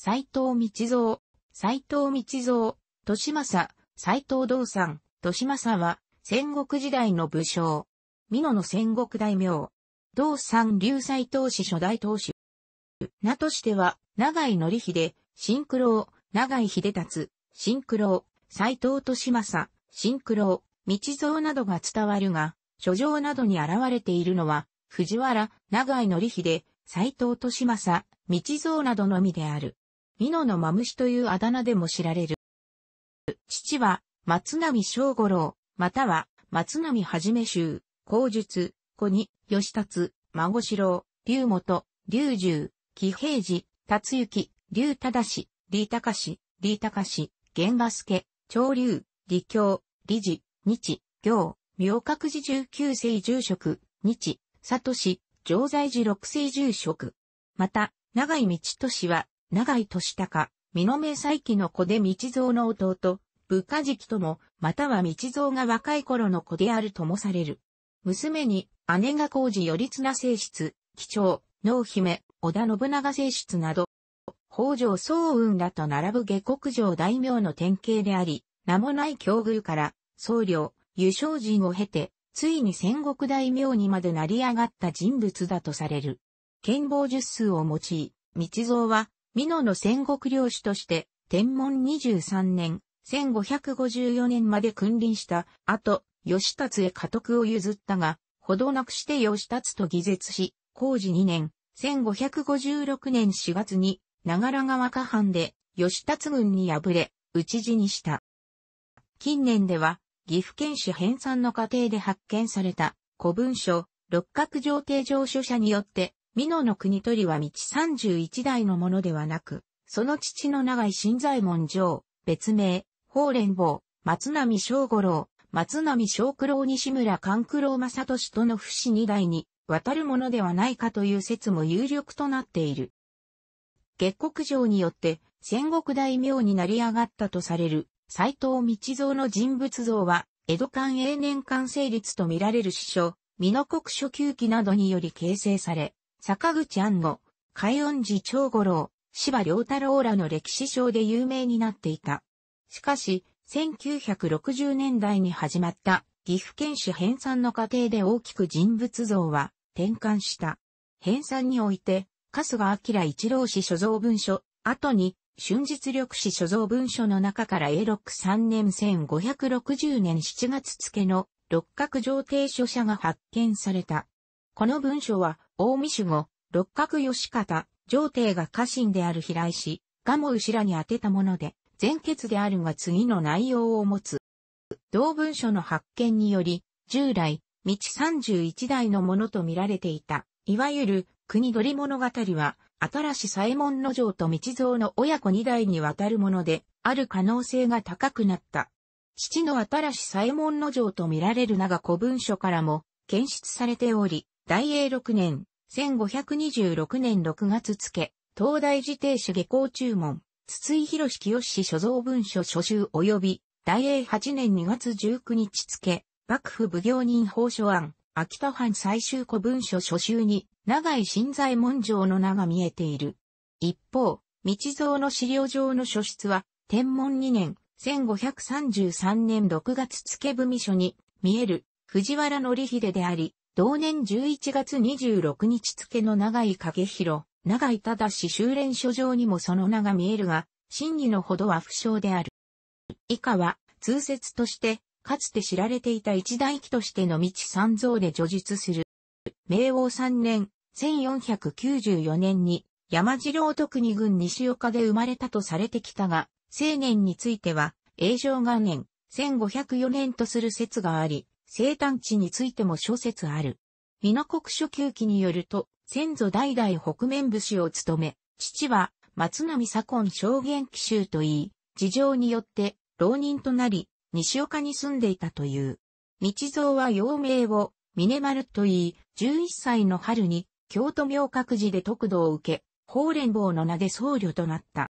斎藤道三、斎藤道三、利政、斎藤道三、利政は、戦国時代の武将。美濃の戦国大名。道三流斎藤氏初代当主。名としては、長井則秀、新九郎、長井秀達、新九郎、斎藤利政、新九郎、道三などが伝わるが、書状などに現れているのは、藤原、長井則秀、斎藤利政、道三などのみである。美濃のマムシというあだ名でも知られる。父は、松波正五郎、または、松波はじめ衆、口述、子に、吉達、孫四郎、龍本、龍十、紀平寺、達行、龍忠氏、李隆氏、李隆氏、玄馬助、長龍、李京、李事、日、行、明覚寺十九世住職、日、里氏、常在寺六世住職。また、長井道都氏は、長井俊孝、美濃目細記の子で道蔵の弟、部下期とも、または道蔵が若い頃の子であるともされる。娘に、姉が工事頼綱正室、貴重、濃姫、織田信長正室など、北条宗雲らと並ぶ下国城大名の典型であり、名もない境遇から、僧侶、湯商人を経て、ついに戦国大名にまで成り上がった人物だとされる。剣謀術数を用い、道蔵は、美濃の戦国領主として、天文23年、1554年まで君臨した後、吉達へ家督を譲ったが、ほどなくして吉達と偽絶し、工事2年、1556年4月に、長良川下藩で、吉達軍に敗れ、討ち死にした。近年では、岐阜県市編纂の過程で発見された古文書、六角上帝上書者によって、美濃の国取は道31代のものではなく、その父の長い新左衛門城、別名、法蓮坊、松波正五郎、松波正九郎西村勘九郎正俊との不死二代に渡るものではないかという説も有力となっている。月国城によって戦国大名になり上がったとされる斎藤道蔵の人物像は、江戸間永年間成立とみられる史書、美濃国書旧記などにより形成され、坂口安吾、海音寺長五郎、芝良太郎らの歴史書で有名になっていた。しかし、1960年代に始まった岐阜県史編纂の過程で大きく人物像は転換した。編纂において、春日明一郎氏所蔵文書、後に、春実力史所蔵文書の中から永禄3年1560年7月付の六角上帝書写が発見された。この文書は大見守護、六角義方、上帝が家臣である平石、賀も後らに当てたもので、前決であるが次の内容を持つ。同文書の発見により、従来、道31代のものと見られていた、いわゆる国取物語は、新し左衛門の城と道蔵の親子二代にわたるもので、ある可能性が高くなった。父の新し左衛門の城と見られる名が古文書からも検出されており、大英6年、1526年6月付、東大寺定主下校注文、筒井博清氏所蔵文書所集及び、大英8年2月19日付、幕府奉行人法書案、秋田藩最終古文書所集に、長井新在文門の名が見えている。一方、道蔵の資料上の書室は、天文2年、1533年6月付文書に、見える、藤原則秀であり、同年11月26日付の長井影広、長井忠志修練書上にもその名が見えるが、真偽のほどは不詳である。以下は、通説として、かつて知られていた一大記としての道三蔵で叙述する。明王三年、1494年に、山次郎徳二郡西岡で生まれたとされてきたが、青年については、永常元年、1504年とする説があり、生誕地についても諸説ある。美濃国書旧記によると、先祖代々北面武士を務め、父は松並左近証言奇襲といい、事情によって浪人となり、西岡に住んでいたという。道蔵は幼名を、峰丸と言い、11歳の春に、京都明覚寺で得度を受け、法連坊の名で僧侶となった。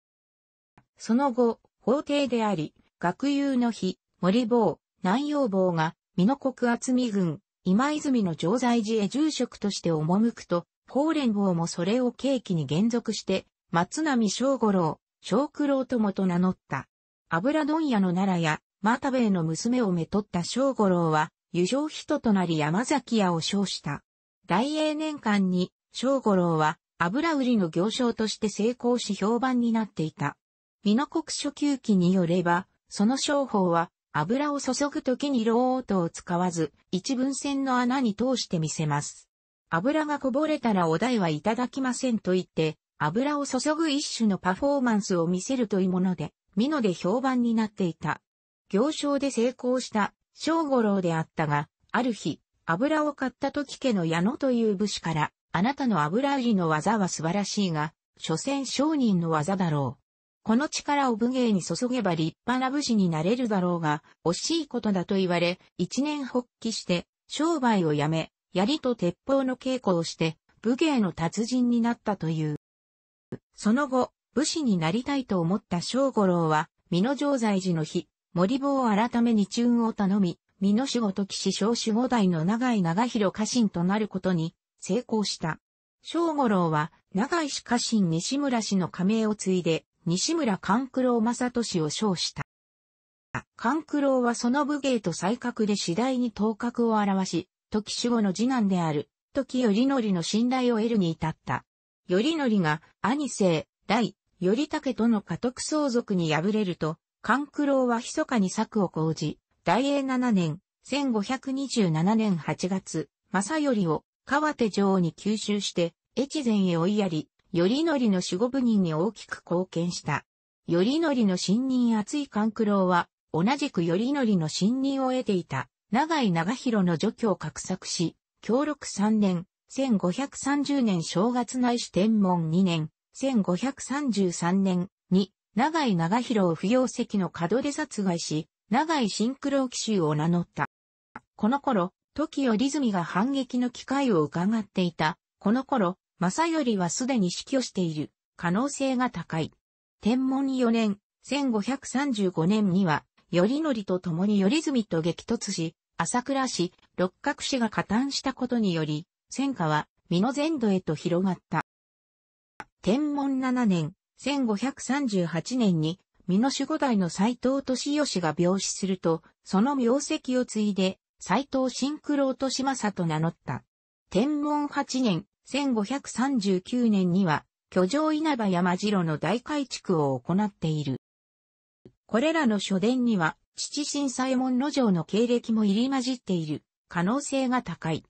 その後、法廷であり、学友の日、森坊、南洋坊が、美濃国厚見郡、今泉の常在寺へ住職として赴くと、高連合もそれを契機に減属して、松並正五郎、正九郎友と名乗った。油問屋の奈良や、又兵衛の娘をめとった正五郎は、油上人となり山崎屋を称した。大英年間に、正五郎は、油売りの行商として成功し評判になっていた。美濃国初級期によれば、その商法は、油を注ぐ時にロートを使わず、一分線の穴に通してみせます。油がこぼれたらお代はいただきませんと言って、油を注ぐ一種のパフォーマンスを見せるというもので、美濃で評判になっていた。行商で成功した、正五郎であったが、ある日、油を買った時家の矢野という武士から、あなたの油売りの技は素晴らしいが、所詮商人の技だろう。この力を武芸に注げば立派な武士になれるだろうが、惜しいことだと言われ、一年発起して、商売をやめ、槍と鉄砲の稽古をして、武芸の達人になったという。その後、武士になりたいと思った正五郎は、美濃城在寺の日、森棒を改めに運を頼み、美濃守護と騎士小守護代の長井長広家臣となることに成功した。正五郎は、長井氏家臣西村氏の加盟を継いで、西村勘九郎正俊を称した。勘九郎はその武芸と才覚で次第に頭角を現し、時守護の次男である、時頼則の信頼を得るに至った。頼則が兄生、大、頼武との家督相続に敗れると、勘九郎は密かに策を講じ、大英七年、1527年8月、正頼を川手城に吸収して、越前へ追いやり、頼則の守護部人に大きく貢献した。頼則の信任厚い勘九郎は、同じく頼則の信任を得ていた、長井長広の除去を画策し、協力3年、1530年正月内主天文2年、1533年に、長井長広を不要席の門で殺害し、長井新九郎騎手を名乗った。この頃、時よリが反撃の機会を伺っていた。この頃、正頼はすでに死去している可能性が高い。天文4年、1535年には、頼則と共に頼住と激突し、朝倉氏、六角氏が加担したことにより、戦火は、美濃全土へと広がった。天文7年、1538年に、美濃守護代の斎藤利義が病死すると、その名跡を継いで、斎藤新九郎利政と名乗った。天文8年、1539年には、居城稲葉山城の大改築を行っている。これらの書伝には、父新左衛門路城の経歴も入り混じっている可能性が高い。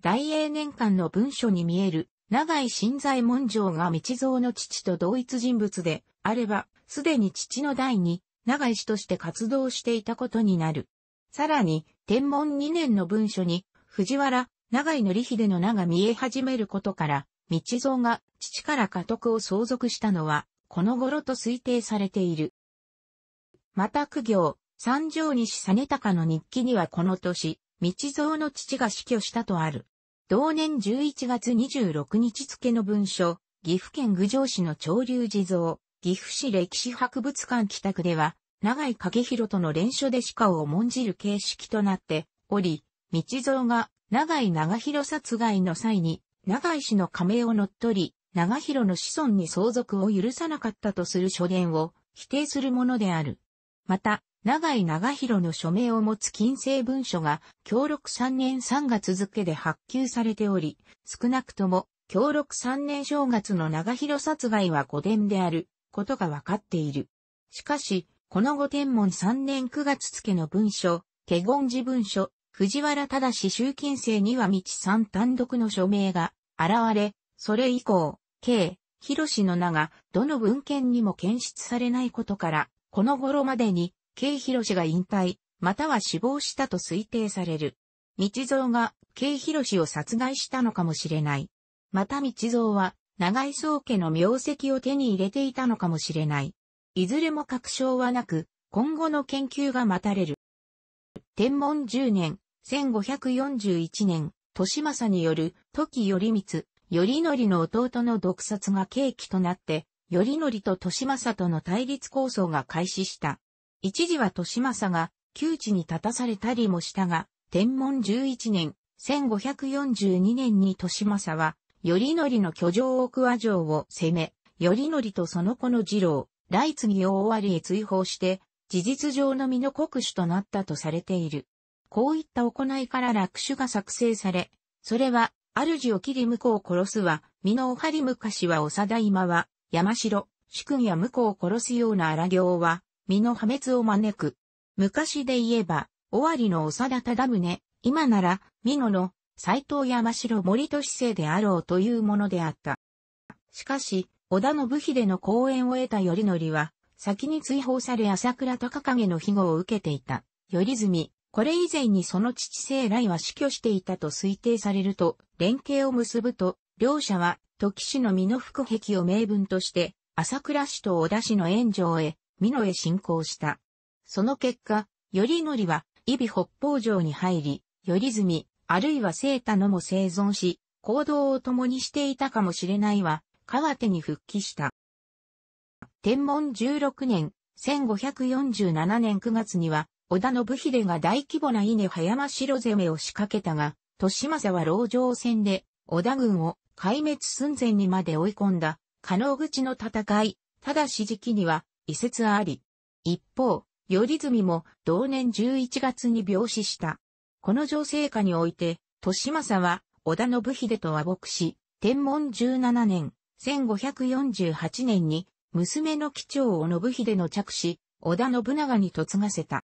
大英年間の文書に見える長井新左衛門城が道蔵の父と同一人物であれば、すでに父の代に長井氏として活動していたことになる。さらに、天文2年の文書に、藤原長井則秀の名が見え始めることから、道蔵が父から家督を相続したのは、この頃と推定されている。また苦行、三条西実高の日記にはこの年、道蔵の父が死去したとある。同年11月26日付の文書、岐阜県郡上市の潮流地蔵、岐阜市歴史博物館北区では、長井景弘との連書で鹿を重んじる形式となっており、道蔵が、長井長広殺害の際に、長井氏の仮名を乗っ取り、長広の子孫に相続を許さなかったとする書伝を否定するものである。また、長井長広の署名を持つ金星文書が、協力3年3月付で発給されており、少なくとも、協力3年正月の長広殺害は五伝である、ことが分かっている。しかし、この五天文3年9月付の文書、華厳寺文書、藤原忠習近生には道さん単独の署名が現れ、それ以降、K、広の名がどの文献にも検出されないことから、この頃までに K 広が引退、または死亡したと推定される。道蔵が K 広を殺害したのかもしれない。また道蔵は長井宗家の名跡を手に入れていたのかもしれない。いずれも確証はなく、今後の研究が待たれる。天文10年、1541年、利政による、時頼光、頼則の弟の毒殺が契機となって、頼則と利政との対立構想が開始した。一時は利政が、窮地に立たされたりもしたが、天文11年、1542年に利政は、頼則の居城奥和城を攻め、頼則とその子の次郎、来次をわりへ追放して、事実上の身の国主となったとされている。こういった行いから落首が作成され、それは、主を切り婿を殺すは、身のおはり昔は長田今は、山城、主君や婿を殺すような荒行は、身の破滅を招く。昔で言えば、尾張の長田忠宗、今なら、美濃の、斎藤山城森と市政であろうというものであった。しかし、織田信秀の講演を得た頼則は、先に追放され朝倉高影の庇護を受けていた、頼住。これ以前にその父生来は死去していたと推定されると、連携を結ぶと、両者は、時氏の美濃福壁を名分として、朝倉氏と小田氏の援助へ、美濃へ侵攻した。その結果、頼則は、伊比北方城に入り、頼住、あるいは聖太のも生存し、行動を共にしていたかもしれないは、川手に復帰した。天文16年、1547年9月には、織田信秀が大規模な稲葉山城攻めを仕掛けたが、利政は牢城戦で、織田軍を壊滅寸前にまで追い込んだ、加納口の戦い、ただし時期には、遺説あり。一方、頼住も同年11月に病死した。この情勢下において、島政は織田信秀と和睦し、天文17年、1548年に娘の機長を信秀の着手、織田信長に嫁がせた。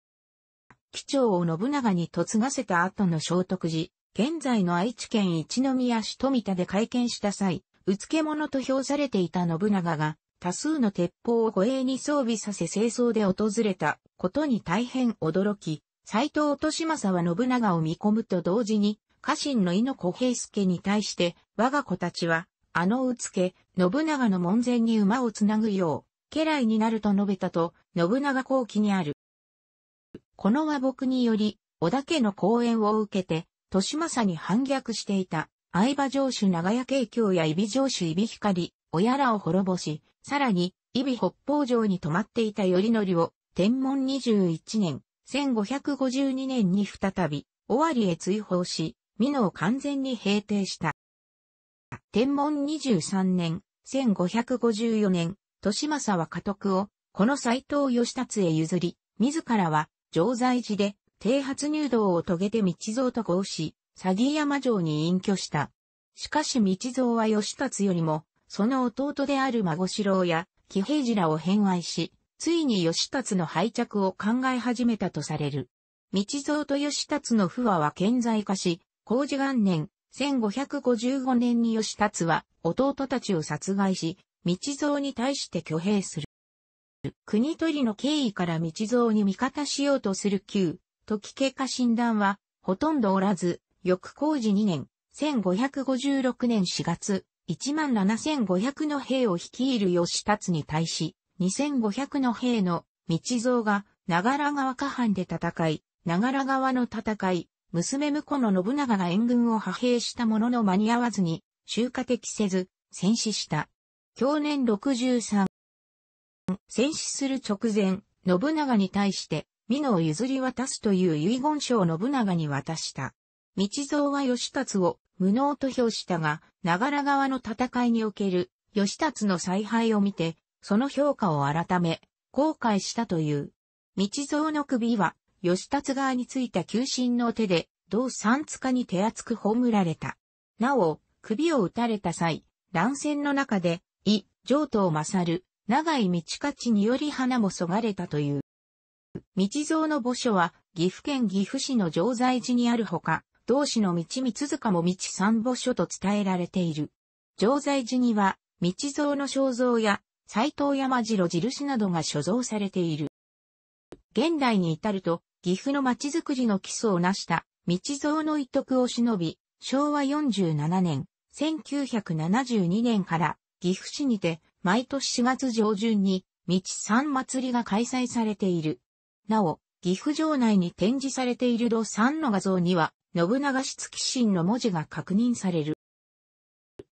機長を信長に嫁がせた後の聖徳寺、現在の愛知県一宮市富田で会見した際、うつけ者と評されていた信長が、多数の鉄砲を護衛に装備させ清掃で訪れたことに大変驚き、斎藤利政は信長を見込むと同時に、家臣の井野小平助に対して、我が子たちは、あのうつけ、信長の門前に馬をつなぐよう、家来になると述べたと、信長後期にある。この和睦により、織田家の講演を受けて、豊政に反逆していた、相場城主長屋慶京や伊比城主伊比光、親らを滅ぼし、さらに、伊比北方城に泊まっていた頼則を、天文21年、1552年に再び、尾張へ追放し、美濃を完全に平定した。天文23年、1554年、利政は家督を、この斎藤義達へ譲り、自らは、常在寺で、低発入道を遂げて道蔵と合し、詐欺山城に隠居した。しかし道蔵は義達よりも、その弟である孫四郎や、騎兵寺らを偏愛し、ついに義達の敗着を考え始めたとされる。道蔵と義達の不和は顕在化し、工事元年、1555年に吉達は弟たちを殺害し、道蔵に対して挙兵する。国取りの経緯から道蔵に味方しようとする旧、時計化診断は、ほとんどおらず、翌工事2年、1556年4月、17,500の兵を率いる吉達に対し、2,500の兵の道蔵が、長良川下藩で戦い、長良川の戦い、娘婿の信長が援軍を派兵したものの間に合わずに、集荷的せず、戦死した。去年63。戦死する直前、信長に対して、美濃を譲り渡すという遺言書を信長に渡した。道蔵は義達を無能と評したが、長良川の戦いにおける義達の采配を見て、その評価を改め、後悔したという。道蔵の首は吉達側についた急進の手で、同三塚に手厚く葬られた。なお、首を打たれた際、乱戦の中で、伊、上東勝る、長い道勝により花もそがれたという。道蔵の墓所は、岐阜県岐阜市の城在寺にあるほか、同市の道三塚も道三墓所と伝えられている。城在寺には、道蔵の肖像や、斎藤山城印などが所蔵されている。現代に至ると、岐阜の町づくりの基礎を成した道蔵の一徳を忍び、昭和47年、1972年から岐阜市にて毎年4月上旬に道三祭りが開催されている。なお、岐阜城内に展示されている土3の画像には、信長つ騎神の文字が確認される。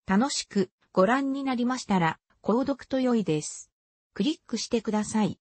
楽しくご覧になりましたら、購読と良いです。クリックしてください。